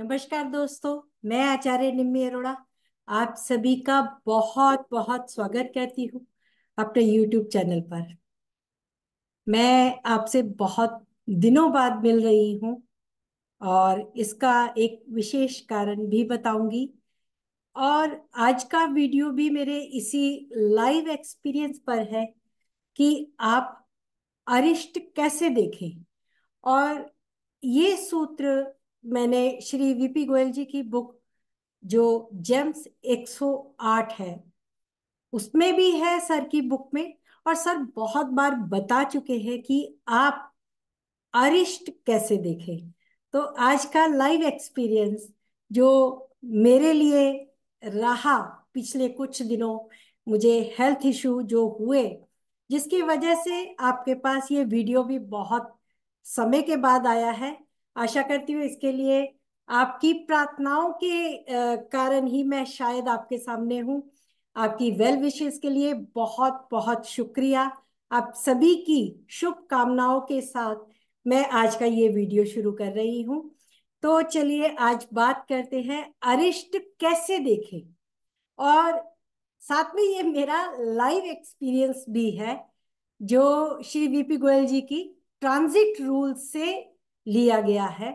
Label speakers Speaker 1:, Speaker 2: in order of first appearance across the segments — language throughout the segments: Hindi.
Speaker 1: नमस्कार दोस्तों मैं आचार्य निम्मी अरोड़ा आप सभी का बहुत बहुत स्वागत करती हूँ अपने YouTube चैनल पर मैं आपसे बहुत दिनों बाद मिल रही हूँ और इसका एक विशेष कारण भी बताऊंगी और आज का वीडियो भी मेरे इसी लाइव एक्सपीरियंस पर है कि आप अरिष्ट कैसे देखें और ये सूत्र मैंने श्री वीपी गोयल जी की बुक जो जेम्स 108 है उसमें भी है सर की बुक में और सर बहुत बार बता चुके हैं कि आप अरिष्ट कैसे देखें तो आज का लाइव एक्सपीरियंस जो मेरे लिए रहा पिछले कुछ दिनों मुझे हेल्थ इशू जो हुए जिसकी वजह से आपके पास ये वीडियो भी बहुत समय के बाद आया है आशा करती हूँ इसके लिए आपकी प्रार्थनाओं के कारण ही मैं शायद आपके सामने हूँ आपकी वेल विशेष के लिए बहुत बहुत शुक्रिया आप सभी की शुभकामनाओं के साथ मैं आज का ये वीडियो शुरू कर रही हूँ तो चलिए आज बात करते हैं अरिष्ट कैसे देखें और साथ में ये मेरा लाइव एक्सपीरियंस भी है जो श्री वीपी गोयल जी की ट्रांजिट रूल से लिया गया है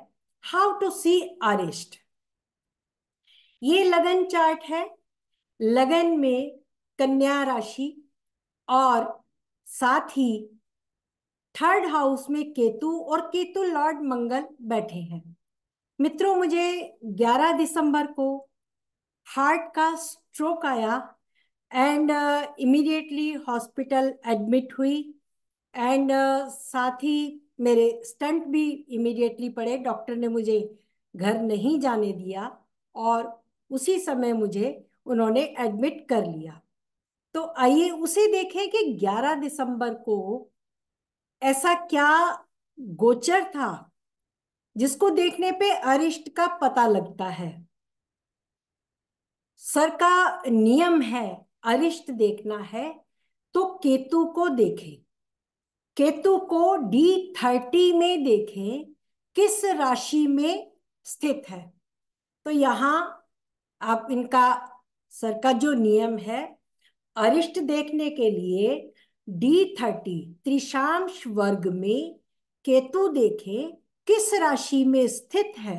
Speaker 1: हाउ टू सी अरिष्ट ये लगन चार्ट है लगन में कन्या राशि और साथ ही थर्ड हाउस में केतु और केतु लॉर्ड मंगल बैठे हैं मित्रों मुझे 11 दिसंबर को हार्ट का स्ट्रोक आया एंड इमीडिएटली हॉस्पिटल एडमिट हुई एंड uh, साथ ही मेरे स्टंट भी इमिडिएटली पड़े डॉक्टर ने मुझे घर नहीं जाने दिया और उसी समय मुझे उन्होंने एडमिट कर लिया तो आइए उसे देखें कि 11 दिसंबर को ऐसा क्या गोचर था जिसको देखने पे अरिष्ट का पता लगता है सर का नियम है अरिष्ट देखना है तो केतु को देखें केतु को डी थर्टी में देखें किस राशि में स्थित है तो यहाँ आप इनका सर का जो नियम है अरिष्ट देखने के लिए डी थर्टी त्रिशांश वर्ग में केतु देखें किस राशि में स्थित है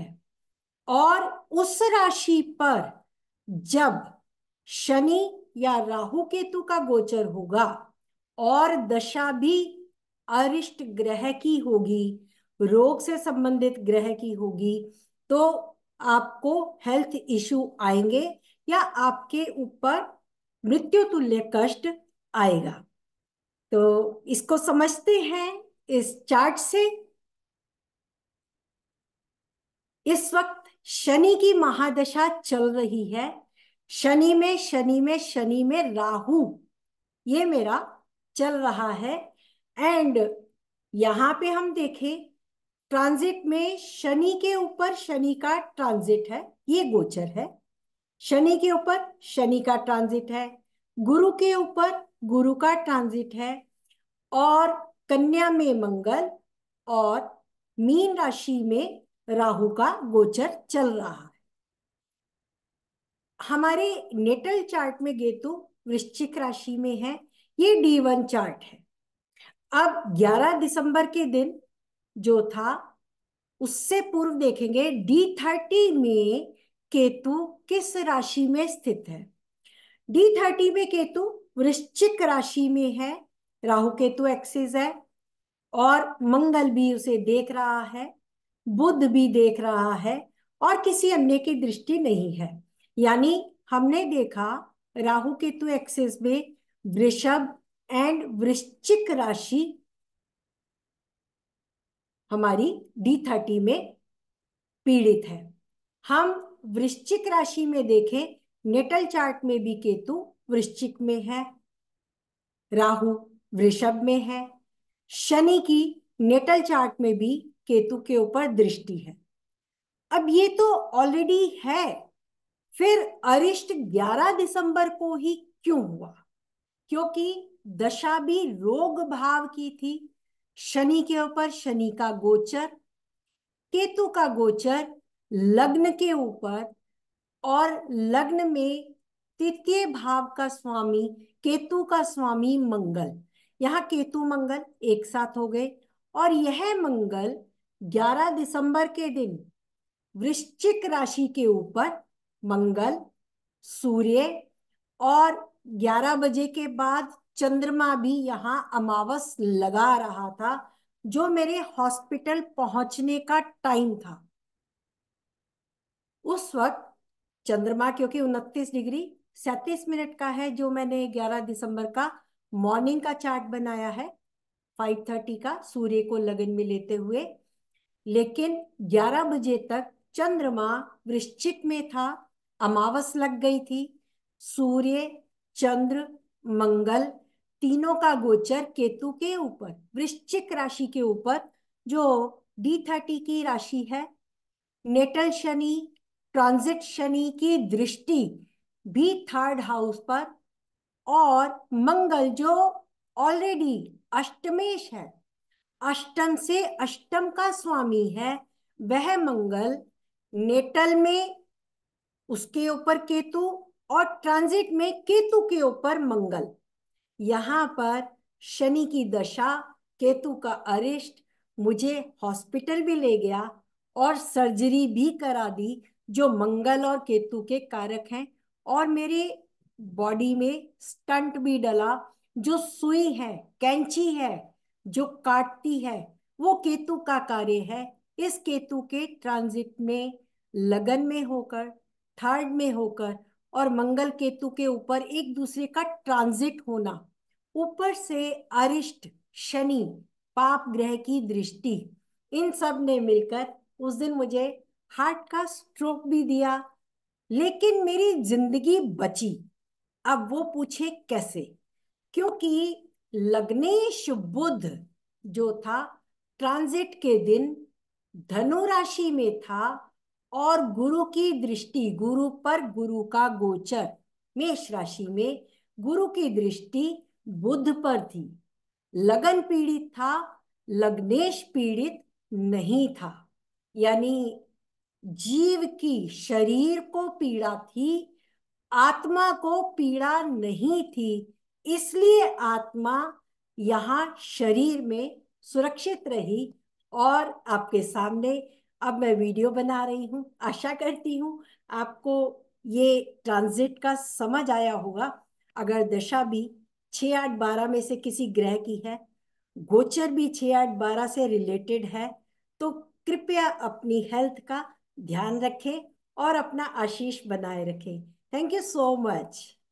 Speaker 1: और उस राशि पर जब शनि या राहु केतु का गोचर होगा और दशा भी अरिष्ट ग्रह की होगी रोग से संबंधित ग्रह की होगी तो आपको हेल्थ इश्यू आएंगे या आपके ऊपर मृत्यु तुल्य कष्ट आएगा तो इसको समझते हैं इस चार्ट से इस वक्त शनि की महादशा चल रही है शनि में शनि में शनि में राहु ये मेरा चल रहा है एंड यहाँ पे हम देखें ट्रांजिट में शनि के ऊपर शनि का ट्रांजिट है ये गोचर है शनि के ऊपर शनि का ट्रांजिट है गुरु के ऊपर गुरु का ट्रांजिट है और कन्या में मंगल और मीन राशि में राहु का गोचर चल रहा है हमारे नेटल चार्ट में गेतु वृश्चिक राशि में है ये डी वन चार्ट है अब 11 दिसंबर के दिन जो था उससे पूर्व देखेंगे डी थर्टी में केतु किस राशि में स्थित है डी थर्टी में केतु वृश्चिक राशि में है राहु केतु एक्सिस है और मंगल भी उसे देख रहा है बुद्ध भी देख रहा है और किसी अन्य की दृष्टि नहीं है यानी हमने देखा राहु केतु एक्सिस में वृषभ एंड वृश्चिक राशि हमारी डी थर्टी में पीड़ित है हम वृश्चिक राशि में देखें नेटल चार्ट में भी केतु वृश्चिक में है राहु वृषभ में है शनि की नेटल चार्ट में भी केतु के ऊपर दृष्टि है अब ये तो ऑलरेडी है फिर अरिष्ट 11 दिसंबर को ही क्यों हुआ क्योंकि दशा भी रोग भाव की थी शनि के ऊपर शनि का गोचर केतु का गोचर लग्न के ऊपर और लग्न में तृतीय भाव का स्वामी केतु का स्वामी मंगल यहाँ केतु मंगल एक साथ हो गए और यह मंगल 11 दिसंबर के दिन वृश्चिक राशि के ऊपर मंगल सूर्य और 11 बजे के बाद चंद्रमा भी यहाँ अमावस लगा रहा था जो मेरे हॉस्पिटल पहुंचने का टाइम था उस वक्त चंद्रमा क्योंकि उनतीस डिग्री सैतीस मिनट का है जो मैंने 11 दिसंबर का मॉर्निंग का चार्ट बनाया है 5:30 का सूर्य को लगन में लेते हुए लेकिन 11 बजे तक चंद्रमा वृश्चिक में था अमावस लग गई थी सूर्य चंद्र मंगल तीनों का गोचर केतु के ऊपर वृश्चिक राशि के ऊपर जो डी थर्टी की राशि है नेटल शनि ट्रांजिट शनि की दृष्टि भी थर्ड हाउस पर और मंगल जो ऑलरेडी अष्टमेश है अष्टम से अष्टम का स्वामी है वह मंगल नेटल में उसके ऊपर केतु और ट्रांजिट में केतु के ऊपर मंगल यहाँ पर शनि की दशा केतु का अरिष्ट मुझे हॉस्पिटल भी ले गया और सर्जरी भी करा दी जो मंगल और केतु के कारक हैं और मेरे बॉडी में स्टंट भी डला जो सुई है कैंची है जो काटती है वो केतु का कार्य है इस केतु के ट्रांजिट में लगन में होकर थर्ड में होकर और मंगल केतु के ऊपर एक दूसरे का ट्रांजिट होना ऊपर से अरिष्ट शनि पाप ग्रह की दृष्टि इन सब ने मिलकर उस दिन मुझे हार्ट का स्ट्रोक भी दिया लेकिन मेरी जिंदगी बची अब वो पूछे कैसे क्योंकि लग्नेश बुद्ध जो था ट्रांजिट के दिन धनु राशि में था और गुरु की दृष्टि गुरु पर गुरु का गोचर मेष राशि में गुरु की दृष्टि बुद्ध पर थी लगन पीड़ित था लग्नेश पीड़ित नहीं था यानी जीव की शरीर को पीड़ा थी आत्मा को पीड़ा नहीं थी इसलिए आत्मा यहाँ शरीर में सुरक्षित रही और आपके सामने अब मैं वीडियो बना रही हूँ आशा करती हूँ आपको ये ट्रांजिट का समझ आया होगा अगर दशा भी छः आठ बारह में से किसी ग्रह की है गोचर भी छः आठ बारह से रिलेटेड है तो कृपया अपनी हेल्थ का ध्यान रखें और अपना आशीष बनाए रखें थैंक यू सो मच